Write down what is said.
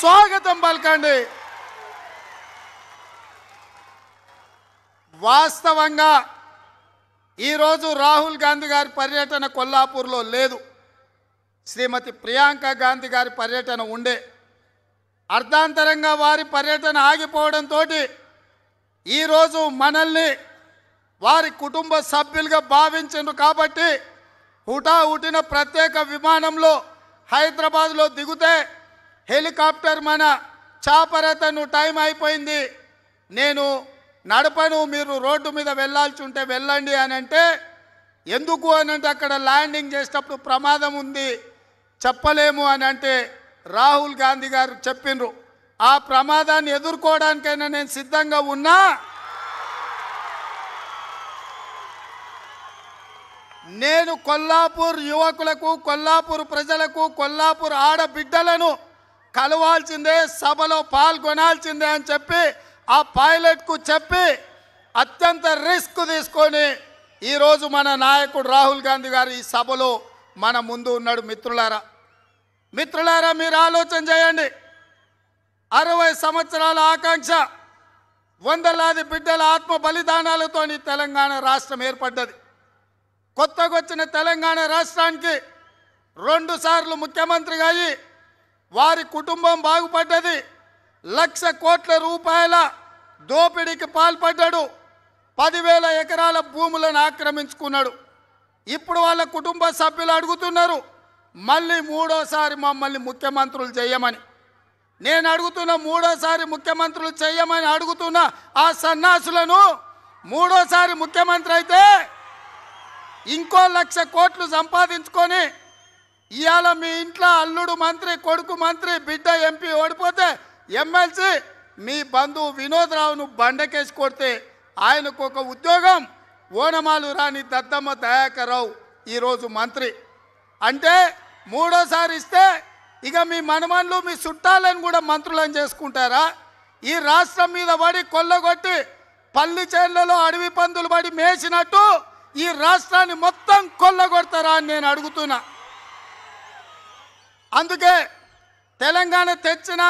స్వాగతం పలకండి వాస్తవంగా ఈరోజు రాహుల్ గాంధీ గారి పర్యటన కొల్లాపూర్లో లేదు శ్రీమతి ప్రియాంక గాంధీ గారి పర్యటన ఉండే అర్ధాంతరంగా వారి పర్యటన ఆగిపోవడంతో ఈరోజు మనల్ని వారి కుటుంబ సభ్యులుగా భావించారు కాబట్టి హుటాహుటిన ప్రత్యేక విమానంలో హైదరాబాద్లో దిగుతే హెలికాప్టర్ మన చాపరతను టైం అయిపోయింది నేను నడపను మీరు రోడ్డు మీద వెళ్ళాల్సి ఉంటే వెళ్ళండి అని అంటే ఎందుకు అని అంటే అక్కడ ల్యాండింగ్ చేసేటప్పుడు ప్రమాదం ఉంది చెప్పలేము అని అంటే రాహుల్ గాంధీ గారు చెప్పిండ్రు ఆ ప్రమాదాన్ని ఎదుర్కోవడానికైనా నేను సిద్ధంగా ఉన్నా నేను కొల్లాపూర్ యువకులకు కొల్లాపూర్ ప్రజలకు కొల్లాపూర్ ఆడబిడ్డలను కలవాల్సిందే సభలో పాల్గొనాల్సిందే అని చెప్పి ఆ పైలట్కు చెప్పి అత్యంత రిస్క్ తీసుకొని ఈరోజు మన నాయకుడు రాహుల్ గాంధీ గారు ఈ సభలో మన ముందు ఉన్నాడు మిత్రులారా మిత్రులారా మీరు ఆలోచన చేయండి అరవై సంవత్సరాల ఆకాంక్ష వందలాది బిడ్డల ఆత్మ బలిదానాలతో తెలంగాణ రాష్ట్రం ఏర్పడ్డది కొత్తగా వచ్చిన తెలంగాణ రాష్ట్రానికి రెండుసార్లు ముఖ్యమంత్రిగా అయ్యి వారి కుటుంబం బాగుపడ్డది లక్ష కోట్ల రూపాయల దోపిడీకి పాల్పడ్డాడు పదివేల ఎకరాల భూములను ఆక్రమించుకున్నాడు ఇప్పుడు వాళ్ళ కుటుంబ సభ్యులు అడుగుతున్నారు మళ్ళీ మూడోసారి మమ్మల్ని ముఖ్యమంత్రులు చేయమని నేను అడుగుతున్న మూడోసారి ముఖ్యమంత్రులు చేయమని అడుగుతున్న ఆ సన్నాసులను మూడోసారి ముఖ్యమంత్రి అయితే ఇంకో లక్ష కోట్లు సంపాదించుకొని ఇవాళ మీ ఇంట్లో అల్లుడు మంత్రి కొడుకు మంత్రి బిడ్డ ఎంపీ ఓడిపోతే ఎమ్మెల్సీ మీ బంధువు వినోద్ బండకేసి కొడితే ఆయనకు ఒక ఉద్యోగం ఓనమాలు రాని దత్తమ్మ దయాకర్రావు ఈరోజు మంత్రి అంటే మూడోసారి ఇస్తే ఇక మీ మనమన్లు మీ చుట్టాలను కూడా మంత్రులను చేసుకుంటారా ఈ రాష్ట్రం మీద పడి కొల్లగొట్టి పల్లి చేనులలో అడవి పందులు పడి మేసినట్టు ఈ రాష్ట్రాన్ని మొత్తం కొల్లగొడతారా అని నేను అడుగుతున్నా అందుకే తెలంగాణ తెచ్చిన